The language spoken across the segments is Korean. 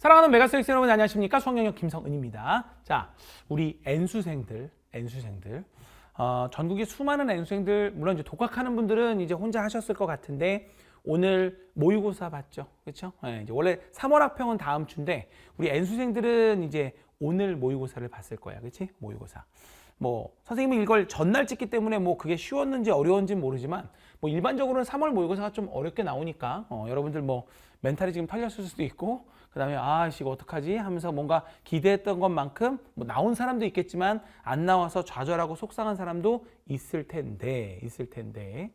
사랑하는 메가스엑스 여러분 안녕하십니까? 성영역 김성은입니다. 자, 우리 N수생들, N수생들. 어, 전국의 수많은 N수생들, 물론 이제 독학하는 분들은 이제 혼자 하셨을 것 같은데 오늘 모의고사 봤죠? 그렇죠? 네, 이제 원래 3월 학평은 다음 주인데 우리 N수생들은 이제 오늘 모의고사를 봤을 거야. 그렇지? 모의고사. 뭐 선생님은 이걸 전날 찍기 때문에 뭐 그게 쉬웠는지 어려운지 모르지만 뭐 일반적으로는 3월 모의고사가 좀 어렵게 나오니까 어, 여러분들 뭐 멘탈이 지금 털렸을 수도 있고 그다음에 아씨 이거 어떡하지 하면서 뭔가 기대했던 것만큼 뭐 나온 사람도 있겠지만 안 나와서 좌절하고 속상한 사람도 있을 텐데 있을 텐데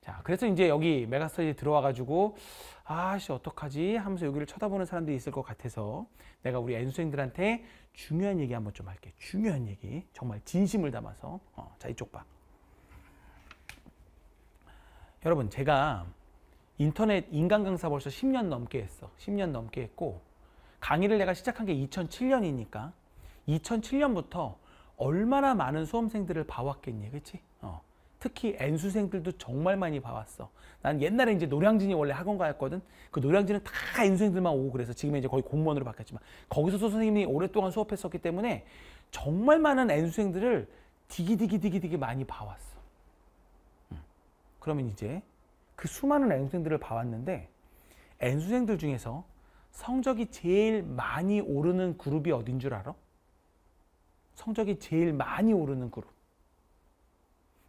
자 그래서 이제 여기 메가스터디 들어와 가지고 아씨 어떡하지 하면서 여기를 쳐다보는 사람들이 있을 것 같아서 내가 우리 엔수생들한테 중요한 얘기 한번 좀 할게 중요한 얘기 정말 진심을 담아서 어, 자 이쪽 봐 여러분 제가 인터넷 인간 강사 벌써 10년 넘게 했어. 10년 넘게 했고 강의를 내가 시작한 게 2007년이니까 2007년부터 얼마나 많은 수험생들을 봐왔겠니, 그렇지? 어. 특히 N수생들도 정말 많이 봐왔어. 난 옛날에 이제 노량진이 원래 학원가였거든. 그 노량진은 다 N수생들만 오고 그래서 지금 은 이제 거의 공무원으로 바뀌었지만 거기서도 선생님이 오랫동안 수업했었기 때문에 정말 많은 N수생들을 디기디기디기디기 많이 봐왔어. 음. 그러면 이제 그 수많은 N수생들을 봐왔는데 N수생들 중에서 성적이 제일 많이 오르는 그룹이 어딘 줄 알아? 성적이 제일 많이 오르는 그룹.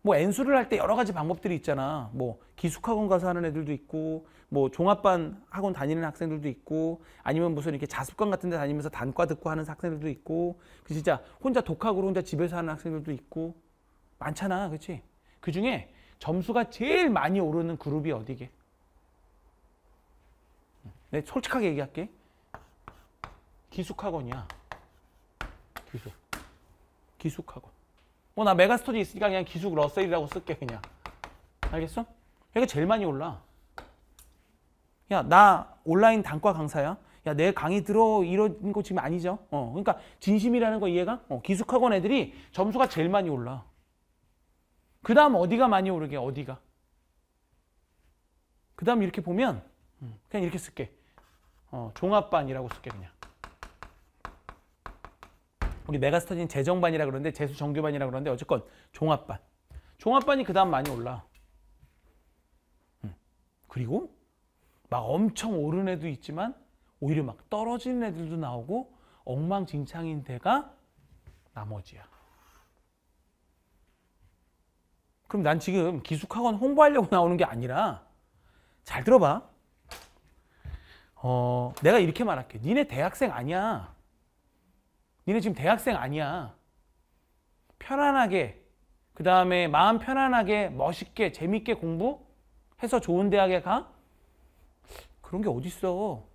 뭐 N수를 할 때 여러 가지 방법들이 있잖아. 뭐 기숙학원 가서 하는 애들도 있고 뭐 종합반 학원 다니는 학생들도 있고 아니면 무슨 이렇게 자습관 같은 데 다니면서 단과 듣고 하는 학생들도 있고 그 진짜 혼자 독학으로 혼자 집에서 하는 학생들도 있고 많잖아. 그렇지? 그중에 점수가 제일 많이 오르는 그룹이 어디게? 내 네, 솔직하게 얘기할게. 기숙학원이야. 기숙. 기숙학원. 뭐 나 메가스터디 있으니까 그냥 기숙 러셀이라고 쓸게 그냥. 알겠어? 얘가 제일 많이 올라. 야, 나 온라인 단과 강사야. 야, 내 강의 들어 이런 거 지금 아니죠? 어, 그러니까 진심이라는 거 이해가? 어, 기숙학원 애들이 점수가 제일 많이 올라. 그 다음 어디가 많이 오르게 어디가 그 다음 이렇게 보면 음, 그냥 이렇게 쓸게 어, 종합반이라고 쓸게 그냥 우리 메가스터디 재정반이라 그러는데 재수 정규반이라 그러는데 어쨌건 종합반 종합반이 그 다음 많이 올라 음, 그리고 막 엄청 오른 애도 있지만 오히려 막떨어지 애들도 나오고 엉망진창인 데가 나머지야 그럼 난 지금 기숙학원 홍보하려고 나오는 게 아니라 잘 들어봐. 어, 내가 이렇게 말할게. 니네 대학생 아니야. 니네 지금 대학생 아니야. 편안하게, 그 다음에 마음 편안하게, 멋있게, 재밌게 공부해서 좋은 대학에 가? 그런 게 어딨어.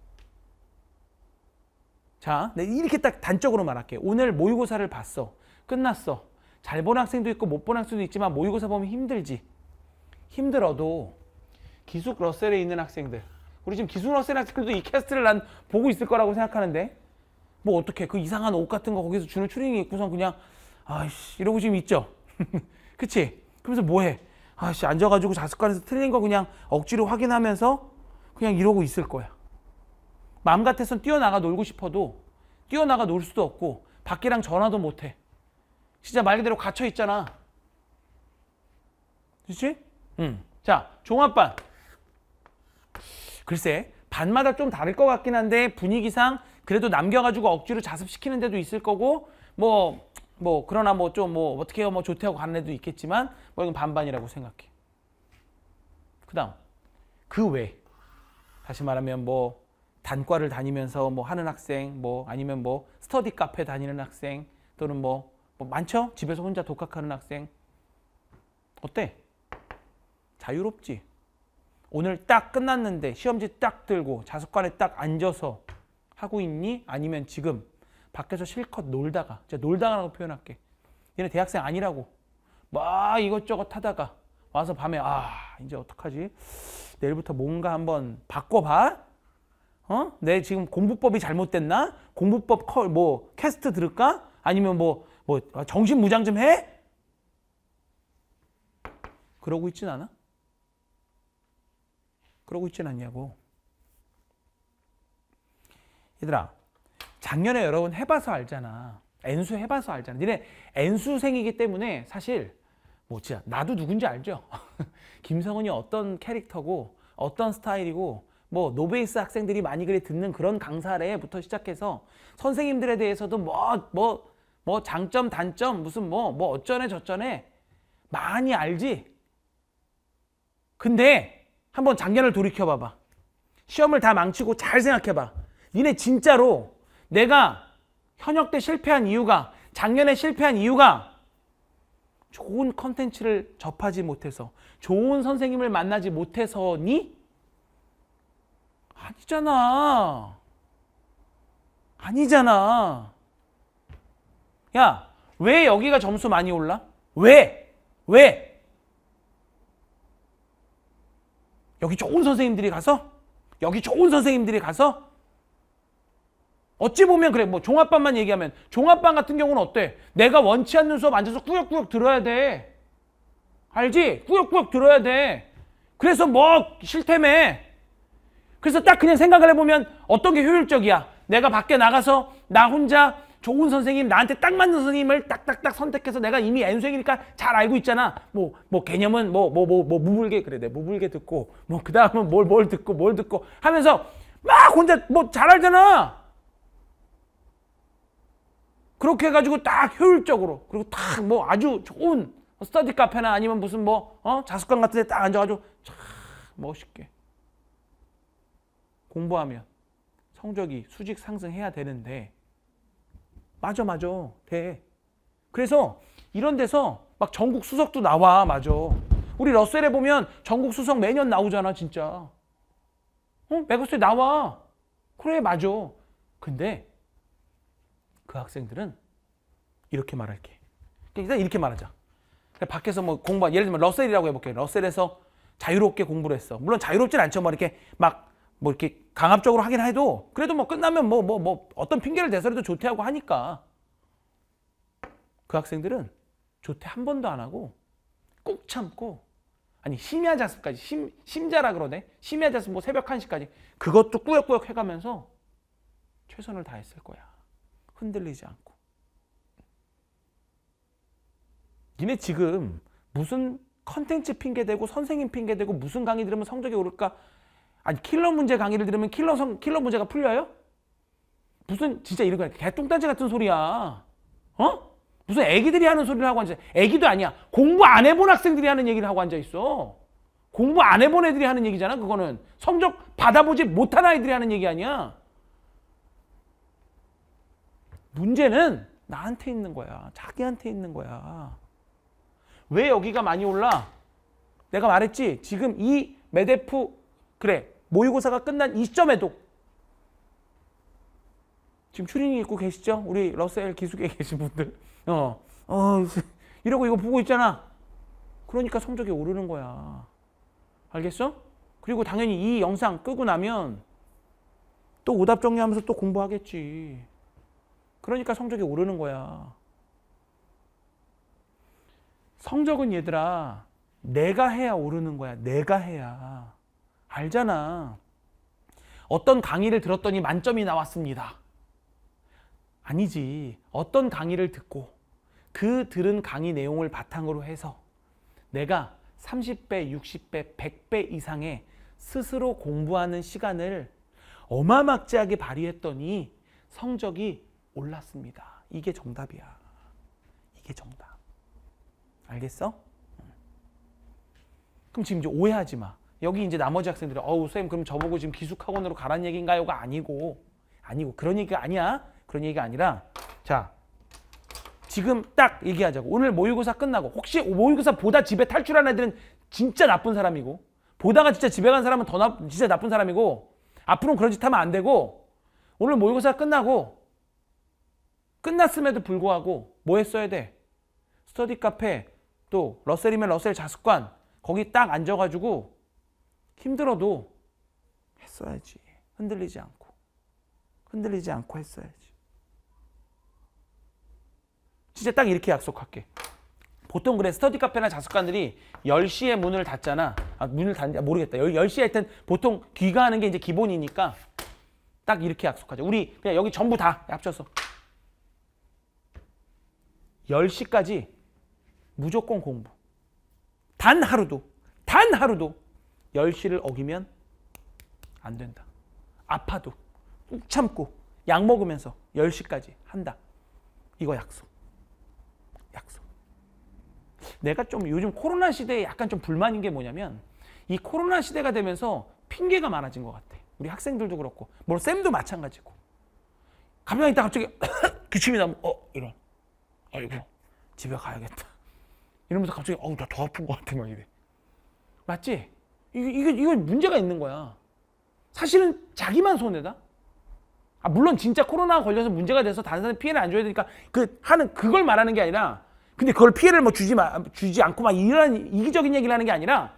자, 네, 이렇게 딱 단적으로 말할게. 오늘 모의고사를 봤어. 끝났어. 잘본 학생도 있고 못 본 학생도 있지만 모의고사 보면 힘들지. 힘들어도 기숙 러셀에 있는 학생들 우리 지금 기숙 러셀 학생들도 이 캐스트를 난 보고 있을 거라고 생각하는데 뭐 어떻게 그 이상한 옷 같은 거 거기서 주는 추리닝 입고선 그냥 아이씨 이러고 지금 있죠. 그치? 그러면서 뭐해? 아씨 앉아가지고 자습관에서 틀린 거 그냥 억지로 확인하면서 그냥 이러고 있을 거야. 마음 같아선 뛰어나가 놀고 싶어도 뛰어나가 놀 수도 없고 밖이랑 전화도 못해. 진짜 말 그대로 갇혀 있잖아. 그렇지? 음. 자, 종합반. 글쎄, 반마다 좀 다를 것 같긴 한데 분위기상 그래도 남겨가지고 억지로 자습시키는 데도 있을 거고 뭐, 뭐 그러나 뭐 좀뭐 뭐 어떻게 해요 뭐 조퇴하고 가는 애도 있겠지만 뭐 이건 반반이라고 생각해. 그 다음, 그 외. 다시 말하면 뭐 단과를 다니면서 뭐 하는 학생 뭐 아니면 뭐 스터디 카페 다니는 학생 또는 뭐뭐 많죠? 집에서 혼자 독학하는 학생. 어때? 자유롭지? 오늘 딱 끝났는데 시험지 딱 들고 자습관에 딱 앉아서 하고 있니? 아니면 지금 밖에서 실컷 놀다가 제가 놀다가라고 표현할게. 얘네 대학생 아니라고. 막 이것저것 하다가 와서 밤에 아 이제 어떡하지? 내일부터 뭔가 한번 바꿔봐. 어? 내 지금 공부법이 잘못됐나? 공부법 컬, 뭐 캐스트 들을까? 아니면 뭐뭐 아, 정신 무장 좀 해? 그러고 있진 않아? 그러고 있진 않냐고. 얘들아, 작년에 여러분 해봐서 알잖아. N수 해봐서 알잖아. 니네 N수생이기 때문에 사실 뭐 진짜 나도 누군지 알죠? 김성훈이 어떤 캐릭터고 어떤 스타일이고 뭐 노베이스 학생들이 많이 그래 듣는 그런 강사래부터 시작해서 선생님들에 대해서도 뭐뭐 뭐, 뭐뭐 장점 단점 무슨 뭐뭐 뭐 어쩌네 저쩌네 많이 알지 근데 한번 작년을 돌이켜봐봐 시험을 다 망치고 잘 생각해봐 니네 진짜로 내가 현역 때 실패한 이유가 작년에 실패한 이유가 좋은 컨텐츠를 접하지 못해서 좋은 선생님을 만나지 못해서니? 아니잖아 아니잖아 야, 왜 여기가 점수 많이 올라? 왜? 왜? 여기 좋은 선생님들이 가서 여기 좋은 선생님들이 가서 어찌 보면 그래 뭐 종합반만 얘기하면 종합반 같은 경우는 어때? 내가 원치 않는 수업 앉아서 꾸역꾸역 들어야 돼. 알지? 꾸역꾸역 들어야 돼. 그래서 뭐 싫다며. 그래서 딱 그냥 생각을 해보면 어떤 게 효율적이야. 내가 밖에 나가서 나 혼자 좋은 선생님, 나한테 딱 맞는 선생님을 딱딱딱 선택해서 내가 이미 N수행이니까 잘 알고 있잖아. 뭐, 뭐 개념은 뭐, 뭐, 뭐, 뭐, 무불개 그래. 내 무불개 듣고, 뭐, 그 다음은 뭘, 뭘 듣고, 뭘 듣고 하면서 막 혼자 뭐 잘 알잖아. 그렇게 해가지고 딱 효율적으로, 그리고 딱 뭐 아주 좋은 스터디 카페나 아니면 무슨 뭐, 어? 자습관 같은 데 딱 앉아가지고 참 멋있게 공부하면 성적이 수직 상승해야 되는데 맞아, 맞아. 돼. 그래서 이런 데서 막 전국 수석도 나와, 맞아. 우리 러셀에 보면 전국 수석 매년 나오잖아, 진짜. 어? 메가스에 나와. 그래, 맞아. 근데 그 학생들은 이렇게 말할게. 그러니까 일단 이렇게 말하자. 밖에서 뭐 공부, 예를 들면 러셀이라고 해볼게. 러셀에서 자유롭게 공부를 했어. 물론 자유롭진 않죠. 뭐 이렇게 막뭐 이렇게 강압적으로 하긴 해도 그래도 뭐 끝나면 뭐 뭐, 뭐 어떤 핑계를 대서라도 조퇴하고 하니까 그 학생들은 조퇴 한 번도 안 하고 꼭 참고 아니 심야 자습까지 심, 심자라 그러네 심야 자습 뭐 새벽 1시까지 그것도 꾸역꾸역 해가면서 최선을 다했을 거야 흔들리지 않고 니네 지금 무슨 컨텐츠 핑계대고 선생님 핑계대고 무슨 강의 들으면 성적이 오를까 아니 킬러 문제 강의를 들으면 킬러 성 킬러 문제가 풀려요? 무슨 진짜 이런 거야 개똥단지 같은 소리야. 어? 무슨 애기들이 하는 소리를 하고 앉아. 애기도 아니야. 공부 안 해본 학생들이 하는 얘기를 하고 앉아 있어. 공부 안 해본 애들이 하는 얘기잖아. 그거는 성적 받아보지 못한 아이들이 하는 얘기 아니야. 문제는 나한테 있는 거야. 자기한테 있는 거야. 왜 여기가 많이 올라? 내가 말했지. 지금 이 메데프 그래 모의고사가 끝난 이 시점에도 지금 추리닝 입고 계시죠? 우리 러셀 기숙에 계신 분들. 어, 어, 이러고 이거 보고 있잖아. 그러니까 성적이 오르는 거야. 알겠어? 그리고 당연히 이 영상 끄고 나면 또 오답 정리하면서 또 공부하겠지. 그러니까 성적이 오르는 거야. 성적은 얘들아, 내가 해야 오르는 거야. 내가 해야. 알잖아. 어떤 강의를 들었더니 만점이 나왔습니다. 아니지. 어떤 강의를 듣고 그 들은 강의 내용을 바탕으로 해서 내가 30배, 60배, 100배 이상의 스스로 공부하는 시간을 어마막지하게 발휘했더니 성적이 올랐습니다. 이게 정답이야. 이게 정답. 알겠어? 그럼 지금 이제 오해하지 마. 여기 이제 나머지 학생들이 어우 쌤 그럼 저보고 지금 기숙학원으로 가란 얘기인가요가 아니고 아니고 그런 얘기가 아니야 그런 얘기가 아니라 자 지금 딱 얘기하자고 오늘 모의고사 끝나고 혹시 모의고사 보다 집에 탈출한 애들은 진짜 나쁜 사람이고 보다가 진짜 집에 간 사람은 더 나, 진짜 나쁜 사람이고 앞으로는 그런 짓 하면 안 되고 오늘 모의고사 끝나고 끝났음에도 불구하고 뭐 했어야 돼? 스터디 카페 또 러셀이면 러셀 자습관 거기 딱 앉아가지고 힘들어도 했어야지. 흔들리지 않고. 흔들리지 않고 했어야지. 진짜 딱 이렇게 약속할게. 보통 그래 스터디 카페나 자습관들이 10시에 문을 닫잖아. 아, 문을 닫는지 모르겠다. 10, 시에 하여튼 보통 귀가하는 게 이제 기본이니까 딱 이렇게 약속하자. 우리 그냥 여기 전부 다 합쳐서 10시까지 무조건 공부. 단 하루도 단 하루도 10시를 어기면 안 된다. 아파도 꾹 참고 약 먹으면서 10시까지 한다. 이거 약속. 약속. 내가 좀 요즘 코로나 시대에 약간 좀 불만인 게 뭐냐면 이 코로나 시대가 되면서 핑계가 많아진 것 같아. 우리 학생들도 그렇고 뭐 쌤도 마찬가지고 가만히 있다 갑자기 기침이 나면 어 이런 아이고 집에 가야겠다 이러면서 갑자기 어우 나더 아픈 것 같아 막 이래 맞지? 이거, 이거, 이거 문제가 있는 거야. 사실은 자기만 손해다. 아, 물론 진짜 코로나 걸려서 문제가 돼서 다른 사람 피해를 안 줘야 되니까 그 하는 그걸 말하는 게 아니라 근데 그걸 피해를 뭐 주지 마, 주지 않고 막 이런 이기적인 얘기를 하는 게 아니라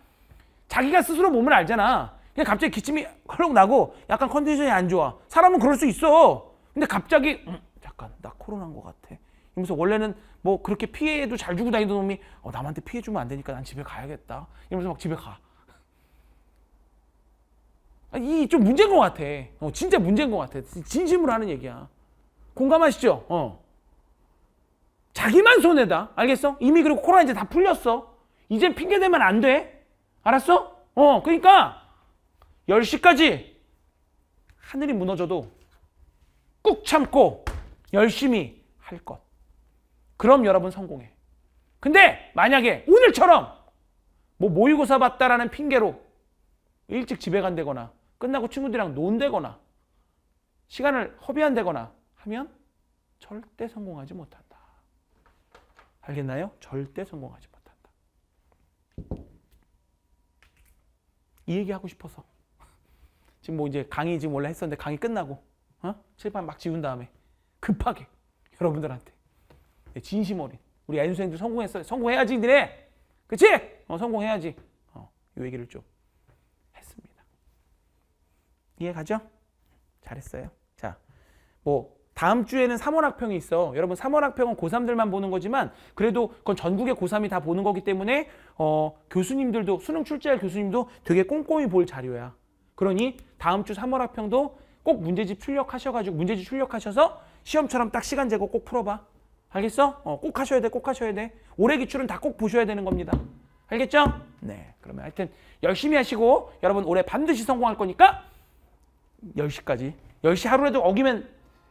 자기가 스스로 몸을 알잖아. 그냥 갑자기 기침이 헐렁 나고 약간 컨디션이 안 좋아. 사람은 그럴 수 있어. 근데 갑자기 음, 잠깐 나 코로나인 것 같아. 이러면서 원래는 뭐 그렇게 피해도 잘 주고 다니던 놈이 어, 남한테 피해 주면 안 되니까 난 집에 가야겠다. 이러면서 막 집에 가. 아, 이좀 문제인 것 같아. 어, 진짜 문제인 것 같아. 진심으로 하는 얘기야. 공감하시죠? 어. 자기만 손해다. 알겠어? 이미 그리고 코로나 이제 다 풀렸어. 이제 핑계대면 안 돼. 알았어? 어, 그러니까 10시까지 하늘이 무너져도 꾹 참고 열심히 할 것. 그럼 여러분 성공해. 근데 만약에 오늘처럼 뭐 모의고사 봤다라는 핑계로 일찍 집에 간다거나 끝나고 친구들이랑 논대거나 시간을 허비한다거나 하면 절대 성공하지 못한다. 알겠나요? 절대 성공하지 못한다. 이 얘기 하고 싶어서. 지금 뭐 이제 강의 지금 원래 했었는데 강의 끝나고 어? 칠판 막 지운 다음에 급하게 여러분들한테 네, 진심 어린 우리 애수생들 성공했어 성공해야지 니네 그치? 어, 성공해야지 어, 이 얘기를 좀 이해 가죠? 잘했어요. 자, 뭐 다음 주에는 3월 학평이 있어. 여러분 3월 학평은 고3들만 보는 거지만 그래도 그건 전국의 고3이 다 보는 거기 때문에 어, 교수님들도 수능 출제할 교수님도 되게 꼼꼼히 볼 자료야. 그러니 다음 주 3월 학평도 꼭 문제집 출력하셔가지고 문제집 출력하셔서 시험처럼 딱 시간 재고 꼭 풀어봐. 알겠어? 어, 꼭 하셔야 돼, 꼭 하셔야 돼. 올해 기출은 다 꼭 보셔야 되는 겁니다. 알겠죠? 네, 그러면 하여튼 열심히 하시고 여러분 올해 반드시 성공할 거니까 10시까지. 10시 하루라도 어기면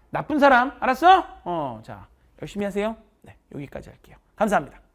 나쁜 사람. 알았어? 어, 자. 열심히 하세요. 네, 여기까지 할게요. 감사합니다.